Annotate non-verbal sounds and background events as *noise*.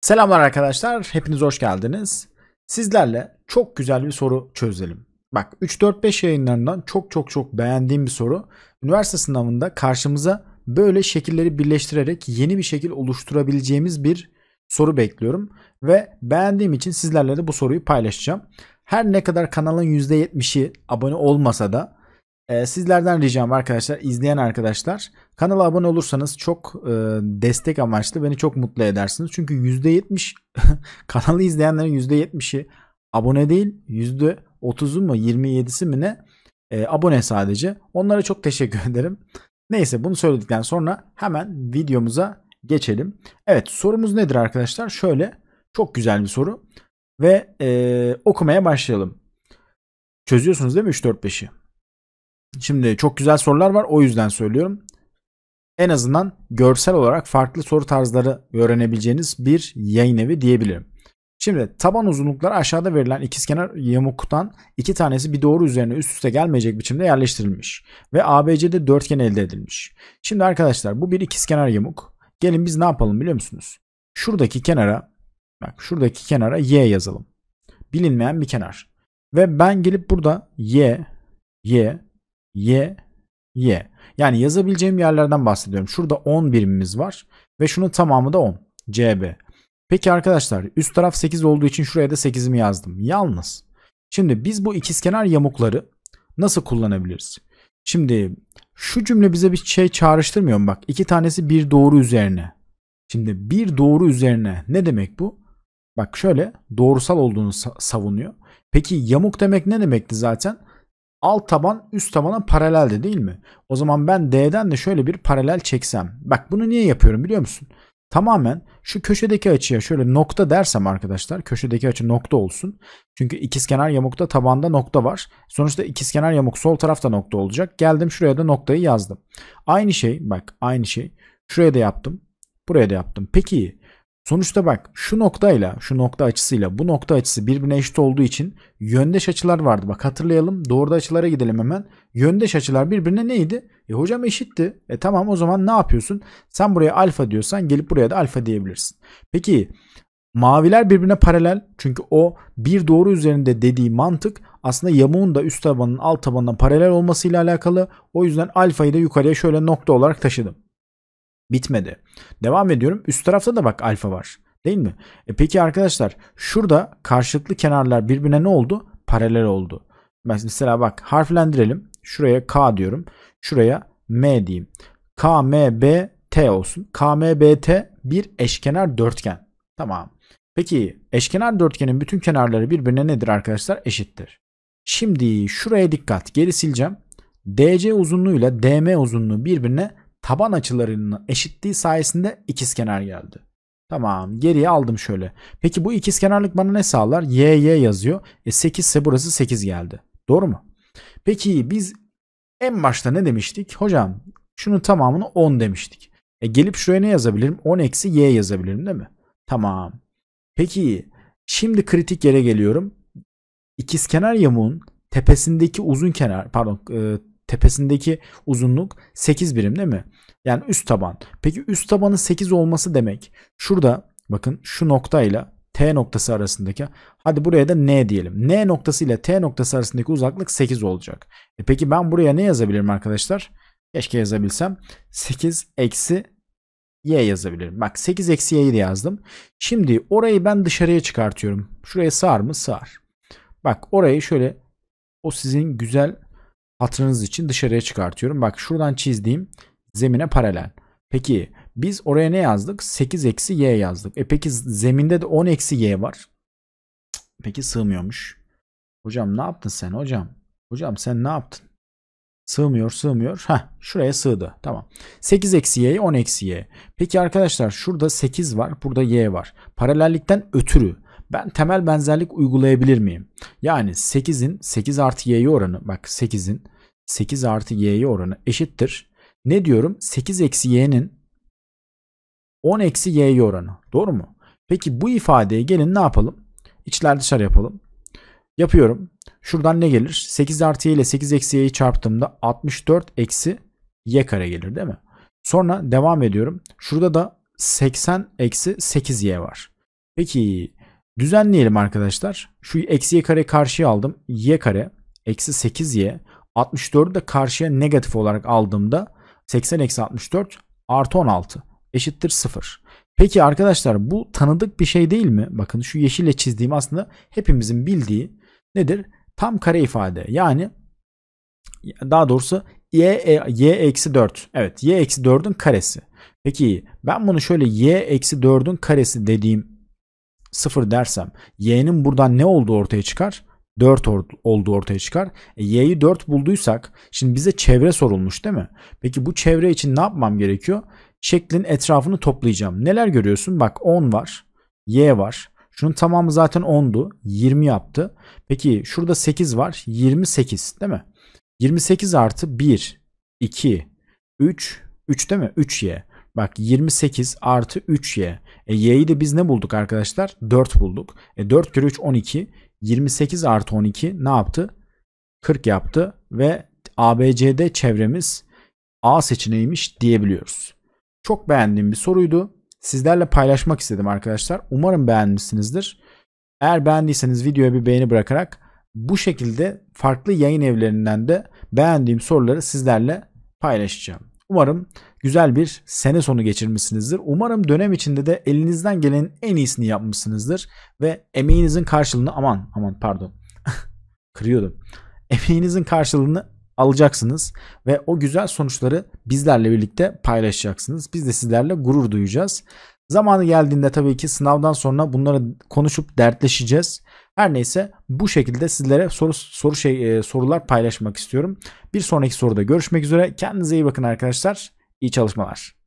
Selamlar arkadaşlar. Hepiniz hoş geldiniz. Sizlerle çok güzel bir soru çözelim. Bak 3-4-5 yayınlarından çok çok çok beğendiğim bir soru. Üniversite sınavında karşımıza böyle şekilleri birleştirerek yeni bir şekil oluşturabileceğimiz bir soru bekliyorum. Ve beğendiğim için sizlerle de bu soruyu paylaşacağım. Her ne kadar kanalın %70'i abone olmasa da ee, sizlerden ricam arkadaşlar izleyen arkadaşlar kanala abone olursanız çok e, destek amaçlı beni çok mutlu edersiniz. Çünkü %70 *laughs* kanalı izleyenlerin %70'i abone değil %30'u mu 27'si mi ne e, abone sadece. Onlara çok teşekkür *laughs* ederim. Neyse bunu söyledikten sonra hemen videomuza geçelim. Evet sorumuz nedir arkadaşlar? Şöyle çok güzel bir soru ve e, okumaya başlayalım. Çözüyorsunuz değil mi 3-4-5'i? Şimdi çok güzel sorular var o yüzden söylüyorum. En azından görsel olarak farklı soru tarzları öğrenebileceğiniz bir yayın evi diyebilirim. Şimdi taban uzunlukları aşağıda verilen ikizkenar yamuktan iki tanesi bir doğru üzerine üst üste gelmeyecek biçimde yerleştirilmiş ve ABC'de dörtgen elde edilmiş. Şimdi arkadaşlar bu bir ikizkenar yamuk. Gelin biz ne yapalım biliyor musunuz? Şuradaki kenara bak şuradaki kenara y yazalım. Bilinmeyen bir kenar. Ve ben gelip burada y y y, y. Yani yazabileceğim yerlerden bahsediyorum. Şurada 10 birimimiz var ve şunun tamamı da 10. CB. Peki arkadaşlar üst taraf 8 olduğu için şuraya da 8'imi yazdım. Yalnız şimdi biz bu ikizkenar yamukları nasıl kullanabiliriz? Şimdi şu cümle bize bir şey çağrıştırmıyor mu? Bak iki tanesi bir doğru üzerine. Şimdi bir doğru üzerine ne demek bu? Bak şöyle doğrusal olduğunu savunuyor. Peki yamuk demek ne demekti zaten? alt taban üst tabana paraleldi değil mi? O zaman ben D'den de şöyle bir paralel çeksem. Bak bunu niye yapıyorum biliyor musun? Tamamen şu köşedeki açıya şöyle nokta dersem arkadaşlar köşedeki açı nokta olsun. Çünkü ikizkenar yamukta tabanda nokta var. Sonuçta ikizkenar yamuk sol tarafta nokta olacak. Geldim şuraya da noktayı yazdım. Aynı şey bak aynı şey. Şuraya da yaptım. Buraya da yaptım. Peki Sonuçta bak şu noktayla şu nokta açısıyla bu nokta açısı birbirine eşit olduğu için yöndeş açılar vardı. Bak hatırlayalım doğru açılara gidelim hemen. Yöndeş açılar birbirine neydi? E hocam eşitti. E tamam o zaman ne yapıyorsun? Sen buraya alfa diyorsan gelip buraya da alfa diyebilirsin. Peki maviler birbirine paralel. Çünkü o bir doğru üzerinde dediği mantık aslında yamuğun da üst tabanın alt tabanından paralel olmasıyla alakalı. O yüzden alfayı da yukarıya şöyle nokta olarak taşıdım bitmedi. Devam ediyorum. Üst tarafta da bak alfa var. Değil mi? E peki arkadaşlar şurada karşılıklı kenarlar birbirine ne oldu? Paralel oldu. Mesela bak harflendirelim. Şuraya K diyorum. Şuraya M diyeyim. K, M, B, T olsun. K, M, B, T bir eşkenar dörtgen. Tamam. Peki eşkenar dörtgenin bütün kenarları birbirine nedir arkadaşlar? Eşittir. Şimdi şuraya dikkat. Geri sileceğim. DC uzunluğuyla DM uzunluğu birbirine taban açılarının eşitliği sayesinde ikizkenar geldi. Tamam geriye aldım şöyle. Peki bu ikizkenarlık bana ne sağlar? Y, Y yazıyor. E 8 ise burası 8 geldi. Doğru mu? Peki biz en başta ne demiştik? Hocam şunun tamamını 10 demiştik. E gelip şuraya ne yazabilirim? 10 eksi y yazabilirim değil mi? Tamam. Peki şimdi kritik yere geliyorum. İkizkenar yamuğun tepesindeki uzun kenar pardon e, tepesindeki uzunluk 8 birim değil mi? Yani üst taban. Peki üst tabanın 8 olması demek. Şurada bakın şu noktayla T noktası arasındaki hadi buraya da N diyelim. N noktası ile T noktası arasındaki uzaklık 8 olacak. E peki ben buraya ne yazabilirim arkadaşlar? Keşke yazabilsem. 8 eksi y yazabilirim. Bak 8 eksi y'yi de yazdım. Şimdi orayı ben dışarıya çıkartıyorum. Şuraya sığar mı? Sığar. Bak orayı şöyle o sizin güzel hatırınız için dışarıya çıkartıyorum. Bak şuradan çizdiğim zemine paralel. Peki biz oraya ne yazdık? 8 eksi y yazdık. E peki zeminde de 10 eksi y var. Peki sığmıyormuş. Hocam ne yaptın sen hocam? Hocam sen ne yaptın? Sığmıyor sığmıyor. Ha şuraya sığdı. Tamam. 8 eksi y'ye 10 eksi y. Peki arkadaşlar şurada 8 var. Burada y var. Paralellikten ötürü ben temel benzerlik uygulayabilir miyim? Yani 8'in 8 artı y'ye oranı bak 8'in 8 artı y'ye oranı eşittir. Ne diyorum? 8 eksi y'nin 10 eksi y'ye oranı. Doğru mu? Peki bu ifadeye gelin ne yapalım? İçler dışarı yapalım. Yapıyorum. Şuradan ne gelir? 8 artı y ile 8 eksi y'yi çarptığımda 64 eksi y kare gelir değil mi? Sonra devam ediyorum. Şurada da 80 eksi 8y var. Peki Düzenleyelim arkadaşlar. Şu eksi y kare karşıya aldım. y kare eksi 8y 64'ü de karşıya negatif olarak aldığımda 80 eksi 64 artı 16 eşittir 0. Peki arkadaşlar bu tanıdık bir şey değil mi? Bakın şu yeşille çizdiğim aslında hepimizin bildiği nedir? Tam kare ifade. Yani daha doğrusu y e, y eksi 4. Evet y eksi 4'ün karesi. Peki ben bunu şöyle y eksi 4'ün karesi dediğim 0 dersem y'nin buradan ne olduğu ortaya çıkar? 4 or olduğu ortaya çıkar. E, y'yi 4 bulduysak şimdi bize çevre sorulmuş değil mi? Peki bu çevre için ne yapmam gerekiyor? Şeklin etrafını toplayacağım. Neler görüyorsun? Bak 10 var. Y var. Şunun tamamı zaten 10'du. 20 yaptı. Peki şurada 8 var. 28 değil mi? 28 artı 1, 2, 3, 3 değil mi? 3y. Bak 28 artı 3y. E, y'yi de biz ne bulduk arkadaşlar? 4 bulduk. E, 4 kere 3 12. 28 artı 12 ne yaptı? 40 yaptı ve ABCD çevremiz A seçeneğiymiş diyebiliyoruz. Çok beğendiğim bir soruydu. Sizlerle paylaşmak istedim arkadaşlar. Umarım beğenmişsinizdir. Eğer beğendiyseniz videoya bir beğeni bırakarak bu şekilde farklı yayın evlerinden de beğendiğim soruları sizlerle paylaşacağım. Umarım güzel bir sene sonu geçirmişsinizdir. Umarım dönem içinde de elinizden gelenin en iyisini yapmışsınızdır ve emeğinizin karşılığını aman aman pardon *laughs* kırıyordum. Emeğinizin karşılığını alacaksınız ve o güzel sonuçları bizlerle birlikte paylaşacaksınız. Biz de sizlerle gurur duyacağız. Zamanı geldiğinde tabii ki sınavdan sonra bunları konuşup dertleşeceğiz. Her neyse bu şekilde sizlere soru soru şey e, sorular paylaşmak istiyorum. Bir sonraki soruda görüşmek üzere. Kendinize iyi bakın arkadaşlar. İyi çalışmalar.